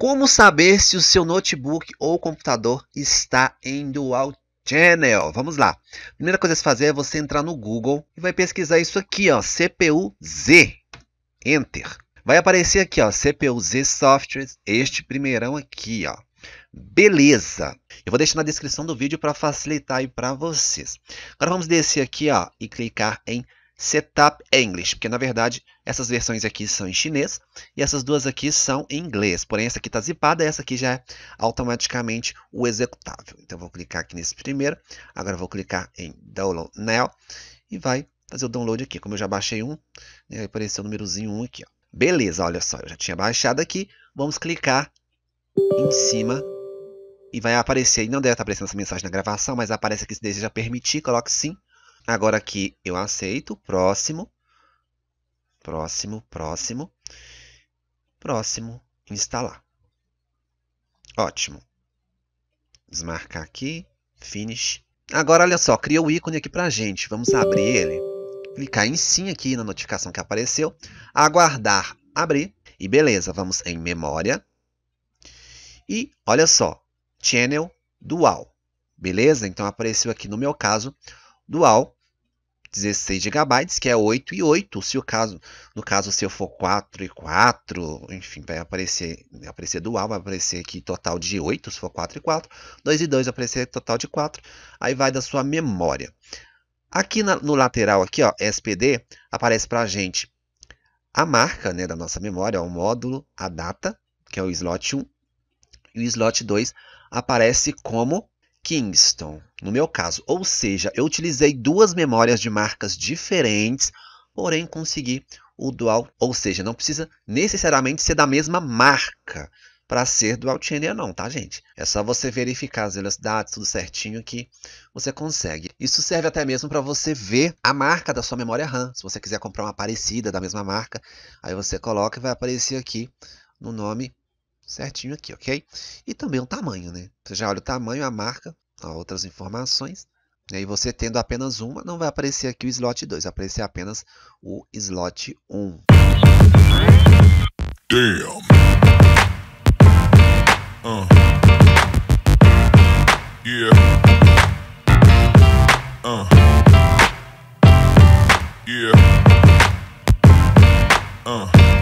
Como saber se o seu notebook ou computador está em dual channel? Vamos lá. A primeira coisa a se fazer é você entrar no Google e vai pesquisar isso aqui, ó, CPU Z. Enter. Vai aparecer aqui, ó, CPU Z Softwares, este primeirão aqui, ó. Beleza. Eu vou deixar na descrição do vídeo para facilitar aí para vocês. Agora vamos descer aqui, ó, e clicar em Setup English, é porque na verdade essas versões aqui são em chinês e essas duas aqui são em inglês. Porém, essa aqui está zipada, essa aqui já é automaticamente o executável. Então, vou clicar aqui nesse primeiro. Agora, vou clicar em Download Now e vai fazer o download aqui. Como eu já baixei um, né, vai apareceu o númerozinho 1 aqui. Ó. Beleza, olha só, eu já tinha baixado aqui. Vamos clicar em cima e vai aparecer. Não deve estar aparecendo essa mensagem na gravação, mas aparece aqui se deseja permitir, coloque sim. Agora aqui eu aceito, próximo, próximo, próximo, próximo, instalar. Ótimo. Desmarcar aqui, finish. Agora, olha só, criou o ícone aqui a gente. Vamos abrir ele. Clicar em sim aqui na notificação que apareceu. Aguardar abrir. E beleza, vamos em memória. E olha só, channel dual. Beleza? Então apareceu aqui no meu caso, dual 16 GB, que é 8 e 8. Se o caso, no caso, se eu for 4 e 4, enfim, vai aparecer, vai aparecer dual, vai aparecer aqui total de 8, se for 4 e 4. 2 e 2 vai aparecer total de 4. Aí vai da sua memória. Aqui na, no lateral, aqui, ó, SPD, aparece para a gente a marca né, da nossa memória, ó, o módulo, a data, que é o slot 1, e o slot 2 aparece como Kingston, no meu caso. Ou seja, eu utilizei duas memórias de marcas diferentes, porém consegui o dual, ou seja, não precisa necessariamente ser da mesma marca para ser dual channel não, tá gente? É só você verificar as velocidades, tudo certinho que você consegue. Isso serve até mesmo para você ver a marca da sua memória RAM. Se você quiser comprar uma parecida da mesma marca, aí você coloca e vai aparecer aqui no nome certinho aqui, ok? E também o tamanho, né? Você já olha o tamanho, a marca, outras informações. Né? E aí você tendo apenas uma, não vai aparecer aqui o slot 2, vai aparecer apenas o slot 1. Um. Uh. Yeah. Uh. uh.